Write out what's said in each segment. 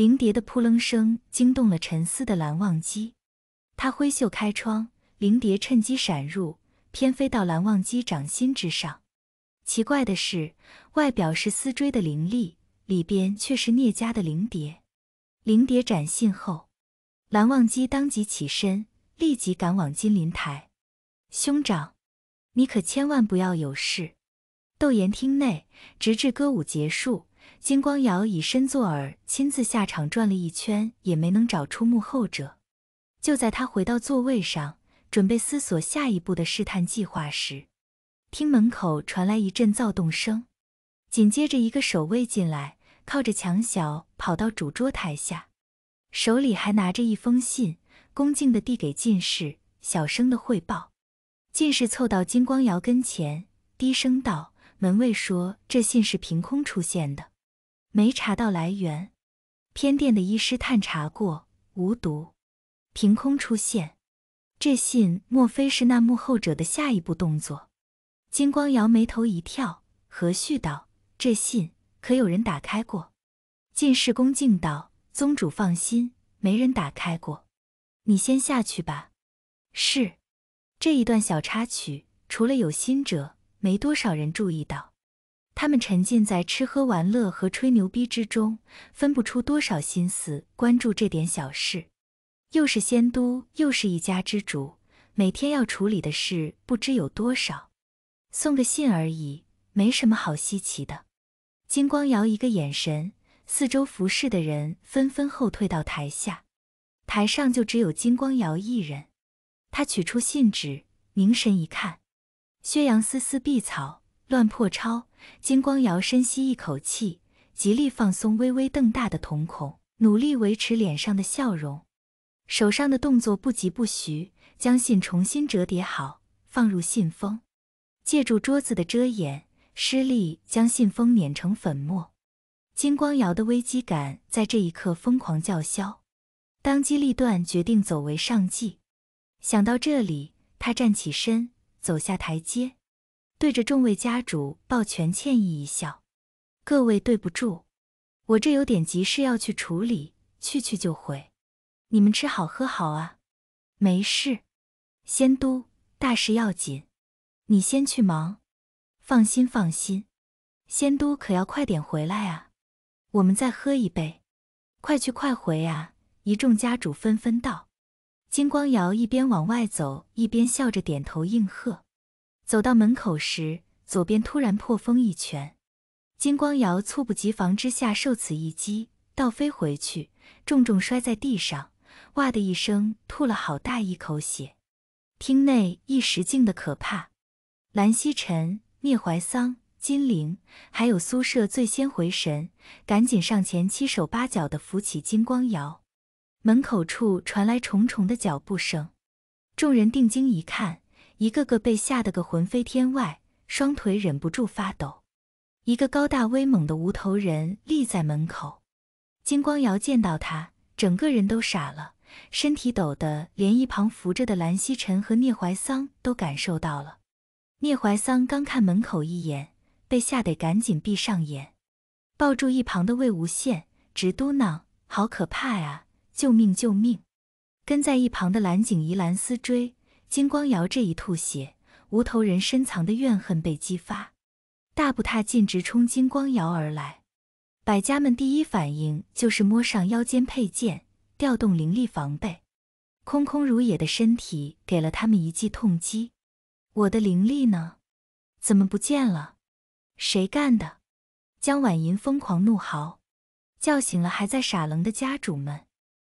灵蝶的扑棱声惊动了沉思的蓝忘机，他挥袖开窗，灵蝶趁机闪入，偏飞到蓝忘机掌心之上。奇怪的是，外表是丝锥的灵力，里边却是聂家的灵蝶。灵蝶展信后，蓝忘机当即起身，立即赶往金陵台。兄长，你可千万不要有事。斗岩厅内，直至歌舞结束。金光瑶以身作饵，亲自下场转了一圈，也没能找出幕后者。就在他回到座位上，准备思索下一步的试探计划时，听门口传来一阵躁动声，紧接着一个守卫进来，靠着墙角跑到主桌台下，手里还拿着一封信，恭敬地递给进士，小声地汇报。进士凑到金光瑶跟前，低声道：“门卫说这信是凭空出现的。”没查到来源，偏殿的医师探查过，无毒。凭空出现，这信莫非是那幕后者的下一步动作？金光瑶眉头一跳，何煦道：“这信可有人打开过？”进士恭敬道：“宗主放心，没人打开过。你先下去吧。”是。这一段小插曲，除了有心者，没多少人注意到。他们沉浸在吃喝玩乐和吹牛逼之中，分不出多少心思关注这点小事。又是仙都，又是一家之主，每天要处理的事不知有多少。送个信而已，没什么好稀奇的。金光瑶一个眼神，四周服侍的人纷纷后退到台下，台上就只有金光瑶一人。他取出信纸，凝神一看，薛洋丝丝碧草。乱破抄。金光瑶深吸一口气，极力放松微微瞪大的瞳孔，努力维持脸上的笑容。手上的动作不疾不徐，将信重新折叠好，放入信封。借助桌子的遮掩，施力将信封碾成粉末。金光瑶的危机感在这一刻疯狂叫嚣，当机立断，决定走为上计。想到这里，他站起身，走下台阶。对着众位家主抱拳歉意一笑：“各位对不住，我这有点急事要去处理，去去就回。你们吃好喝好啊，没事。仙都大事要紧，你先去忙。放心放心，仙都可要快点回来啊！我们再喝一杯，快去快回啊！”一众家主纷纷道。金光瑶一边往外走，一边笑着点头应和。走到门口时，左边突然破风一拳，金光瑶猝不及防之下受此一击，倒飞回去，重重摔在地上，哇的一声吐了好大一口血。厅内一时静得可怕。蓝曦臣、聂怀桑、金陵，还有苏舍最先回神，赶紧上前七手八脚地扶起金光瑶。门口处传来重重的脚步声，众人定睛一看。一个个被吓得个魂飞天外，双腿忍不住发抖。一个高大威猛的无头人立在门口。金光瑶见到他，整个人都傻了，身体抖得连一旁扶着的蓝曦臣和聂怀桑都感受到了。聂怀桑刚看门口一眼，被吓得赶紧闭上眼，抱住一旁的魏无羡，直嘟囔：“好可怕啊！救命救命！”跟在一旁的蓝景仪、蓝思追。金光瑶这一吐血，无头人深藏的怨恨被激发，大步踏进直冲金光瑶而来。百家们第一反应就是摸上腰间佩剑，调动灵力防备。空空如也的身体给了他们一记痛击。我的灵力呢？怎么不见了？谁干的？江婉莹疯狂怒嚎，叫醒了还在傻愣的家主们。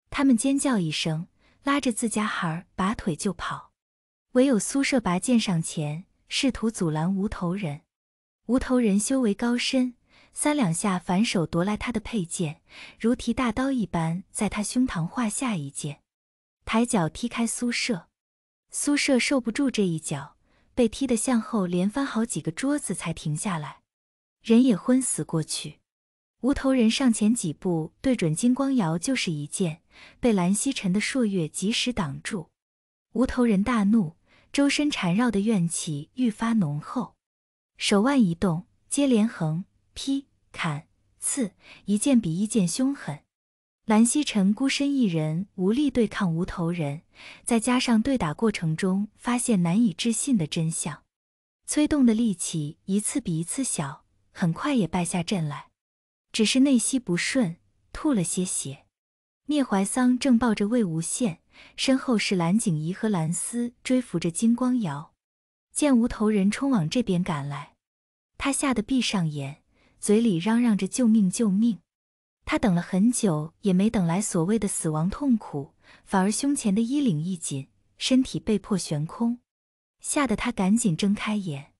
他们尖叫一声，拉着自家孩儿拔腿就跑。唯有苏舍拔剑上前，试图阻拦无头人。无头人修为高深，三两下反手夺来他的佩剑，如提大刀一般，在他胸膛划下一剑，抬脚踢开苏舍。苏舍受不住这一脚，被踢得向后连翻好几个桌子才停下来，人也昏死过去。无头人上前几步，对准金光瑶就是一剑，被蓝曦臣的朔月及时挡住。无头人大怒。周身缠绕的怨气愈发浓厚，手腕一动，接连横劈、砍、刺，一剑比一剑凶狠。蓝曦臣孤身一人，无力对抗无头人，再加上对打过程中发现难以置信的真相，催动的力气一次比一次小，很快也败下阵来。只是内息不顺，吐了些血。聂怀桑正抱着魏无羡，身后是蓝景仪和蓝思追扶着金光瑶。见无头人冲往这边赶来，他吓得闭上眼，嘴里嚷嚷着“救命！救命！”他等了很久，也没等来所谓的死亡痛苦，反而胸前的衣领一紧，身体被迫悬空，吓得他赶紧睁开眼。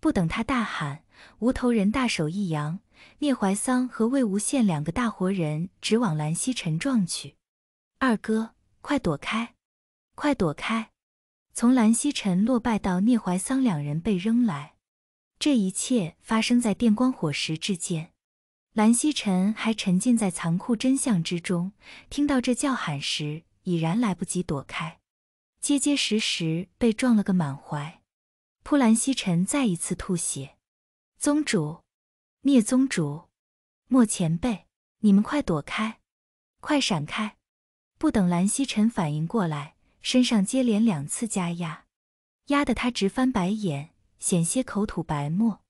不等他大喊。无头人大手一扬，聂怀桑和魏无羡两个大活人直往蓝曦臣撞去。二哥，快躲开！快躲开！从蓝曦臣落败到聂怀桑两人被扔来，这一切发生在电光火石之间。蓝曦臣还沉浸在残酷真相之中，听到这叫喊时已然来不及躲开，结结实实被撞了个满怀。扑蓝曦臣再一次吐血。宗主，聂宗主，莫前辈，你们快躲开，快闪开！不等蓝曦臣反应过来，身上接连两次加压，压得他直翻白眼，险些口吐白沫。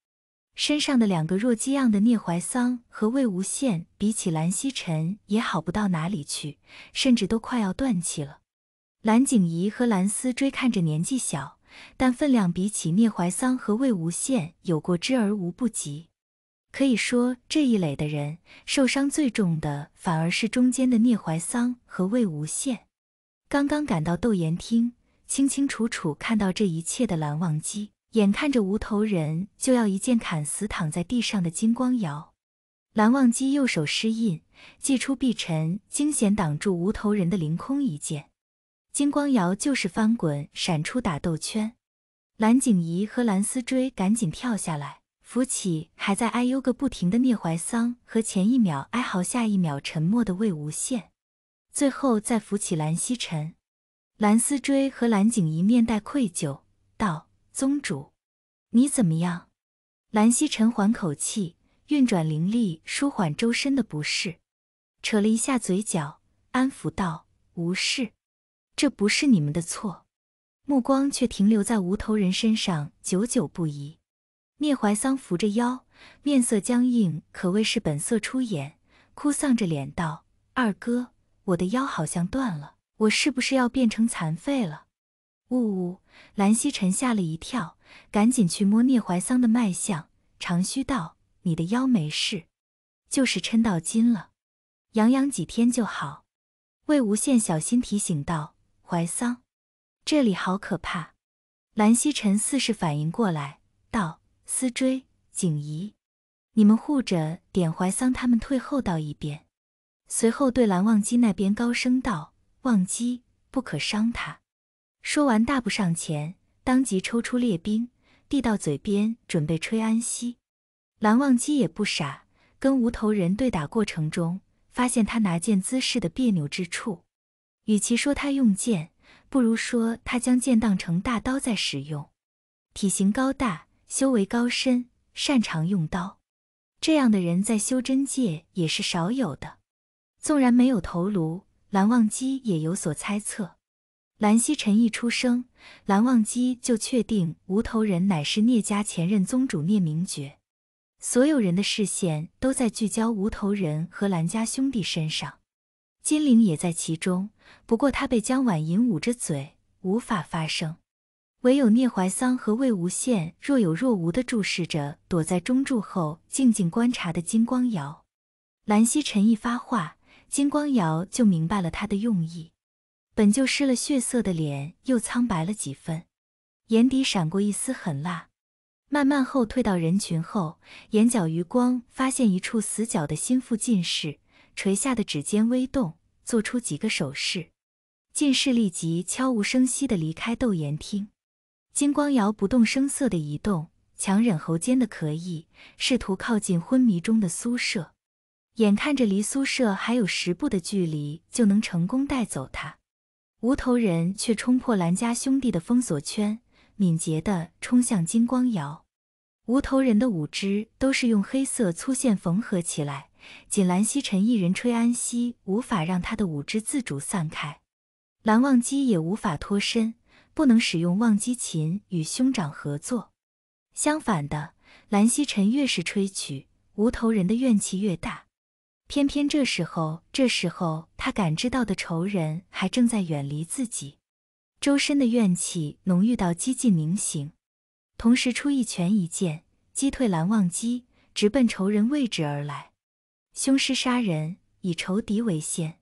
身上的两个弱鸡样的聂怀桑和魏无羡，比起蓝曦臣也好不到哪里去，甚至都快要断气了。蓝景仪和蓝思追看着年纪小。但分量比起聂怀桑和魏无羡有过之而无不及，可以说这一垒的人受伤最重的，反而是中间的聂怀桑和魏无羡。刚刚赶到斗炎厅，清清楚楚看到这一切的蓝忘机，眼看着无头人就要一剑砍死躺在地上的金光瑶，蓝忘机右手施印，祭出碧尘惊险挡住无头人的凌空一剑。金光瑶就是翻滚闪出打斗圈，蓝景仪和蓝思追赶紧跳下来，扶起还在哎呦个不停的聂怀桑和前一秒哀嚎下一秒沉默的魏无羡，最后再扶起蓝曦臣。蓝思追和蓝景仪面带愧疚道：“宗主，你怎么样？”蓝曦臣缓口气，运转灵力舒缓周身的不适，扯了一下嘴角，安抚道：“无事。”这不是你们的错，目光却停留在无头人身上，久久不移。聂怀桑扶着腰，面色僵硬，可谓是本色出演，哭丧着脸道：“二哥，我的腰好像断了，我是不是要变成残废了？”呜呜！蓝曦臣吓了一跳，赶紧去摸聂怀桑的脉象，长吁道：“你的腰没事，就是抻到筋了，养养几天就好。”魏无羡小心提醒道。怀桑，这里好可怕！蓝曦臣似是反应过来，道：“思追、景怡，你们护着点怀桑，他们退后到一边。”随后对蓝忘机那边高声道：“忘机，不可伤他！”说完大步上前，当即抽出猎兵，递到嘴边准备吹安息。蓝忘机也不傻，跟无头人对打过程中，发现他拿剑姿势的别扭之处。与其说他用剑，不如说他将剑当成大刀在使用。体型高大，修为高深，擅长用刀，这样的人在修真界也是少有的。纵然没有头颅，蓝忘机也有所猜测。蓝曦臣一出生，蓝忘机就确定无头人乃是聂家前任宗主聂明觉。所有人的视线都在聚焦无头人和蓝家兄弟身上。金陵也在其中，不过他被江婉莹捂着嘴，无法发声。唯有聂怀桑和魏无羡若有若无地注视着躲在中柱后静静观察的金光瑶。兰溪臣一发话，金光瑶就明白了他的用意，本就失了血色的脸又苍白了几分，眼底闪过一丝狠辣，慢慢后退到人群后，眼角余光发现一处死角的心腹近视。垂下的指尖微动，做出几个手势。近视立即悄无声息地离开窦炎厅。金光瑶不动声色地移动，强忍喉间的咳意，试图靠近昏迷中的苏舍。眼看着离苏舍还有十步的距离，就能成功带走他。无头人却冲破兰家兄弟的封锁圈，敏捷地冲向金光瑶。无头人的五肢都是用黑色粗线缝合起来。仅蓝曦臣一人吹安息，无法让他的五姿自主散开；蓝忘机也无法脱身，不能使用忘机琴与兄长合作。相反的，蓝曦臣越是吹曲，无头人的怨气越大。偏偏这时候，这时候他感知到的仇人还正在远离自己，周身的怨气浓郁到接近凝形，同时出一拳一剑击退蓝忘机，直奔仇人位置而来。凶尸杀人，以仇敌为先。